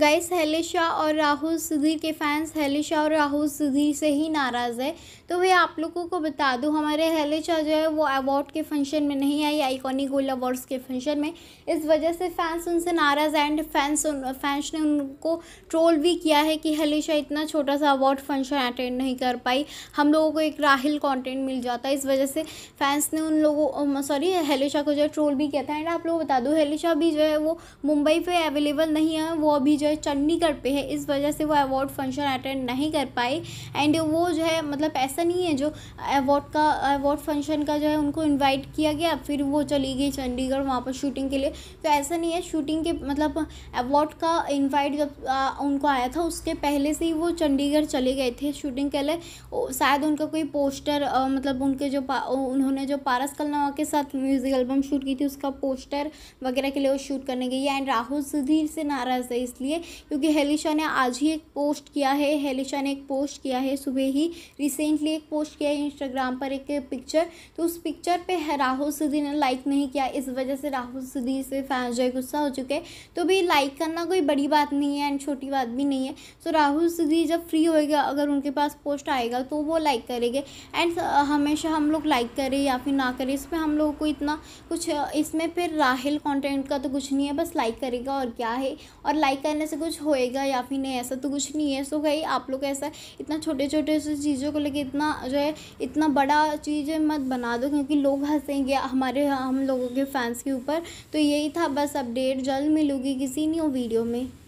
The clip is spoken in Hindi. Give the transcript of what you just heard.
गाइस हेलिशा और राहुल सुधीर के फैंस हेलिशा और राहुल सुधीर से ही नाराज़ है तो वह आप लोगों को बता दूँ हमारे हेलिशा जो है वो अवार्ड के फंक्शन में नहीं आई आइकॉनिक गोल्ड अवार्ड्स के फंक्शन में इस वजह से फैंस उनसे नाराज़ एंड फैंस उन फैंस ने उनको ट्रोल भी किया है कि हेलिशा इतना छोटा सा अवार्ड फंक्शन अटेंड नहीं कर पाई हम लोगों को एक राहिल कॉन्टेंट मिल जाता है इस वजह से फैंस ने उन लोगों सॉरी हेलिशा को जो है ट्रोल भी किया था एंड आप लोग बता दूँ हेलिशा भी जो है वो मुंबई पर अवेलेबल नहीं है वो अभी जो है चंडीगढ़ पे है इस वजह से वो अवार्ड फंक्शन अटेंड नहीं कर पाए एंड वो जो है मतलब ऐसा नहीं है जो अवार्ड का अवार्ड फंक्शन का जो है उनको इनवाइट किया गया फिर वो चली गई चंडीगढ़ वहाँ पर शूटिंग के लिए तो ऐसा नहीं है शूटिंग के मतलब अवार्ड का इन्वाइट जब आ, उनको आया था उसके पहले से ही वो चंडीगढ़ चले गए थे शूटिंग के लिए शायद उनका कोई पोस्टर मतलब उनके जो उन्होंने जो पारस कलनावा के साथ म्यूज़िक एल्बम शूट की थी उसका पोस्टर वगैरह के लिए वो शूट करने गई एंड राहुल सुधीर से नाराज़ है इसलिए रही है क्योंकि हेलिशा ने आज ही एक पोस्ट किया है हेलिशा ने एक पोस्ट किया है सुबह ही रिसेंटली एक पोस्ट किया है इंस्टाग्राम पर एक पिक्चर तो उस पिक्चर पे राहुल सिद्धि ने लाइक नहीं किया इस वजह से राहुल सिद्धि से फैंस जो है गुस्सा हो चुके हैं तो भी लाइक करना कोई बड़ी बात नहीं है एंड छोटी बात भी नहीं है सो तो राहुल सिद्धि जब फ्री होएगा अगर उनके पास पोस्ट आएगा तो वो लाइक करेंगे एंड हमेशा हम लोग लाइक करें या फिर ना करें इसमें हम लोगों को इतना कुछ इसमें फिर राहुल कंटेंट का तो कुछ नहीं है बस लाइक करेगा और क्या है और लाइक करने पहले से कुछ होएगा या फिर नहीं ऐसा तो कुछ नहीं है सो गई आप लोग ऐसा इतना छोटे छोटे से चीज़ों को लेके इतना जो है इतना बड़ा चीज़ मत बना दो क्योंकि लोग हंसेंगे हमारे हम लोगों के फैंस के ऊपर तो यही था बस अपडेट जल्द मिलूंगी किसी न्यू वीडियो में